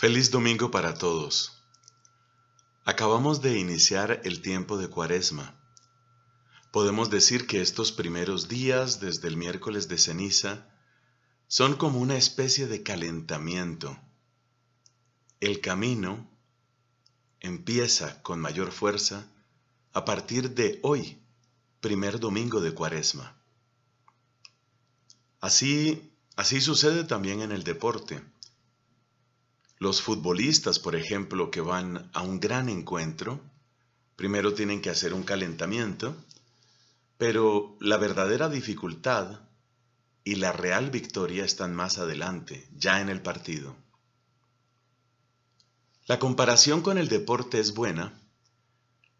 Feliz domingo para todos. Acabamos de iniciar el tiempo de Cuaresma. Podemos decir que estos primeros días desde el miércoles de ceniza son como una especie de calentamiento. El camino empieza con mayor fuerza a partir de hoy, primer domingo de Cuaresma. Así, así sucede también en el deporte. Los futbolistas, por ejemplo, que van a un gran encuentro, primero tienen que hacer un calentamiento, pero la verdadera dificultad y la real victoria están más adelante, ya en el partido. La comparación con el deporte es buena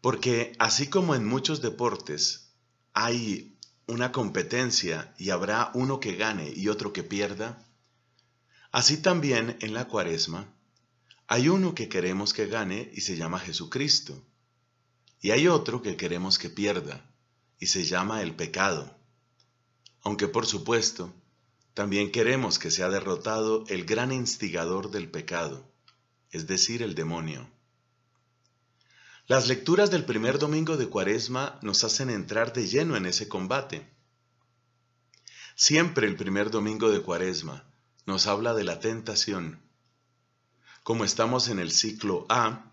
porque así como en muchos deportes hay una competencia y habrá uno que gane y otro que pierda, Así también en la cuaresma hay uno que queremos que gane y se llama Jesucristo. Y hay otro que queremos que pierda y se llama el pecado. Aunque por supuesto, también queremos que sea derrotado el gran instigador del pecado, es decir, el demonio. Las lecturas del primer domingo de Cuaresma nos hacen entrar de lleno en ese combate. Siempre el primer domingo de Cuaresma, nos habla de la tentación. Como estamos en el ciclo A,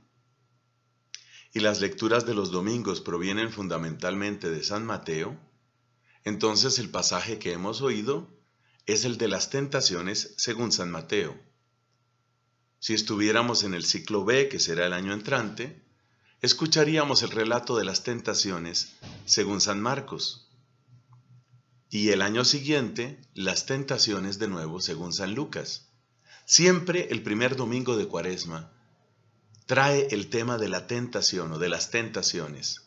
y las lecturas de los domingos provienen fundamentalmente de San Mateo, entonces el pasaje que hemos oído es el de las tentaciones según San Mateo. Si estuviéramos en el ciclo B, que será el año entrante, escucharíamos el relato de las tentaciones según San Marcos. Y el año siguiente, las tentaciones de nuevo, según San Lucas. Siempre el primer domingo de Cuaresma trae el tema de la tentación o de las tentaciones.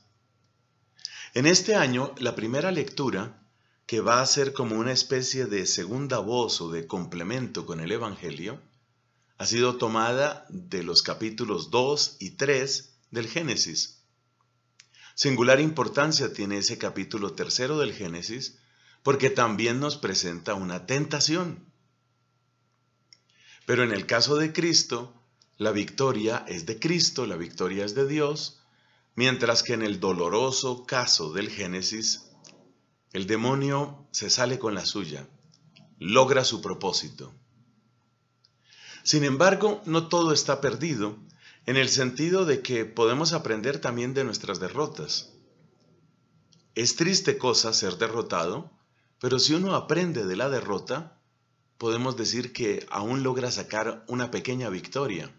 En este año, la primera lectura, que va a ser como una especie de segunda voz o de complemento con el Evangelio, ha sido tomada de los capítulos 2 y 3 del Génesis. Singular importancia tiene ese capítulo tercero del Génesis, porque también nos presenta una tentación. Pero en el caso de Cristo, la victoria es de Cristo, la victoria es de Dios, mientras que en el doloroso caso del Génesis, el demonio se sale con la suya, logra su propósito. Sin embargo, no todo está perdido, en el sentido de que podemos aprender también de nuestras derrotas. Es triste cosa ser derrotado, pero si uno aprende de la derrota, podemos decir que aún logra sacar una pequeña victoria.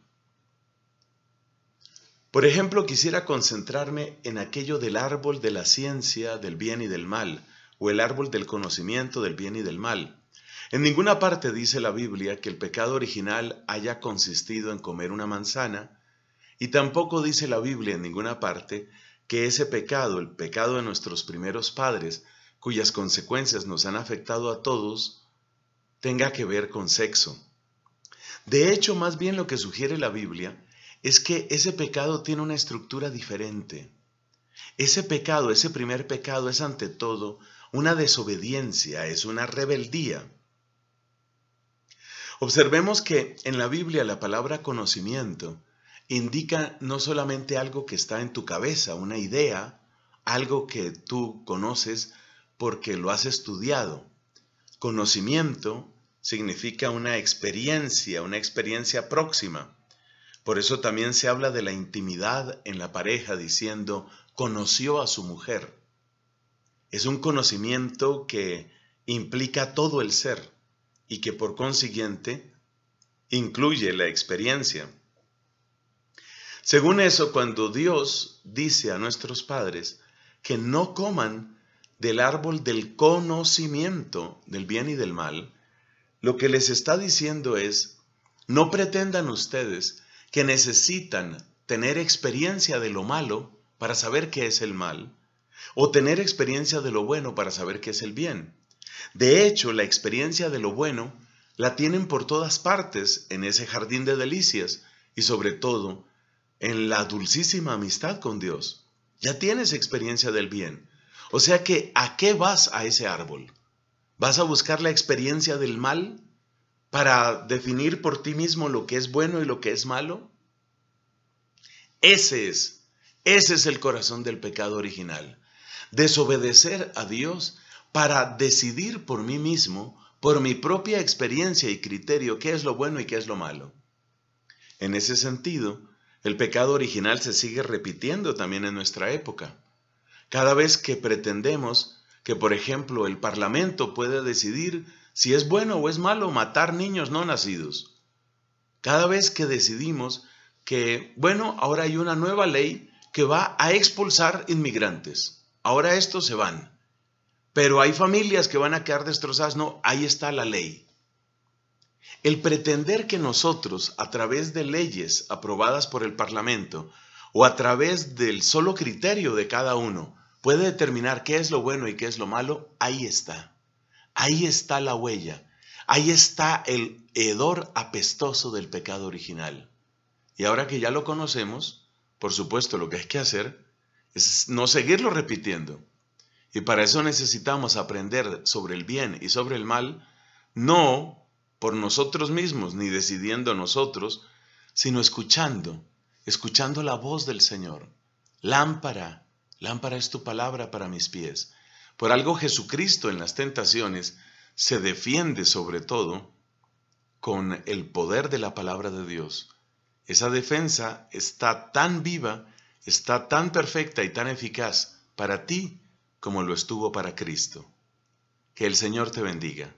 Por ejemplo, quisiera concentrarme en aquello del árbol de la ciencia del bien y del mal, o el árbol del conocimiento del bien y del mal. En ninguna parte dice la Biblia que el pecado original haya consistido en comer una manzana, y tampoco dice la Biblia en ninguna parte que ese pecado, el pecado de nuestros primeros padres, cuyas consecuencias nos han afectado a todos, tenga que ver con sexo. De hecho, más bien lo que sugiere la Biblia es que ese pecado tiene una estructura diferente. Ese pecado, ese primer pecado es ante todo una desobediencia, es una rebeldía. Observemos que en la Biblia la palabra conocimiento indica no solamente algo que está en tu cabeza, una idea, algo que tú conoces, porque lo has estudiado. Conocimiento significa una experiencia, una experiencia próxima. Por eso también se habla de la intimidad en la pareja diciendo, conoció a su mujer. Es un conocimiento que implica todo el ser y que por consiguiente incluye la experiencia. Según eso, cuando Dios dice a nuestros padres que no coman del árbol del conocimiento del bien y del mal, lo que les está diciendo es, no pretendan ustedes que necesitan tener experiencia de lo malo para saber qué es el mal, o tener experiencia de lo bueno para saber qué es el bien. De hecho, la experiencia de lo bueno la tienen por todas partes en ese jardín de delicias y sobre todo en la dulcísima amistad con Dios. Ya tienes experiencia del bien, o sea que, ¿a qué vas a ese árbol? ¿Vas a buscar la experiencia del mal para definir por ti mismo lo que es bueno y lo que es malo? Ese es, ese es el corazón del pecado original. Desobedecer a Dios para decidir por mí mismo, por mi propia experiencia y criterio, qué es lo bueno y qué es lo malo. En ese sentido, el pecado original se sigue repitiendo también en nuestra época. Cada vez que pretendemos que, por ejemplo, el Parlamento puede decidir si es bueno o es malo matar niños no nacidos. Cada vez que decidimos que, bueno, ahora hay una nueva ley que va a expulsar inmigrantes. Ahora estos se van. Pero hay familias que van a quedar destrozadas. No, ahí está la ley. El pretender que nosotros, a través de leyes aprobadas por el Parlamento, o a través del solo criterio de cada uno, puede determinar qué es lo bueno y qué es lo malo, ahí está. Ahí está la huella. Ahí está el hedor apestoso del pecado original. Y ahora que ya lo conocemos, por supuesto, lo que hay que hacer es no seguirlo repitiendo. Y para eso necesitamos aprender sobre el bien y sobre el mal, no por nosotros mismos ni decidiendo nosotros, sino escuchando, escuchando la voz del Señor. Lámpara Lámpara es tu palabra para mis pies. Por algo Jesucristo en las tentaciones se defiende sobre todo con el poder de la palabra de Dios. Esa defensa está tan viva, está tan perfecta y tan eficaz para ti como lo estuvo para Cristo. Que el Señor te bendiga.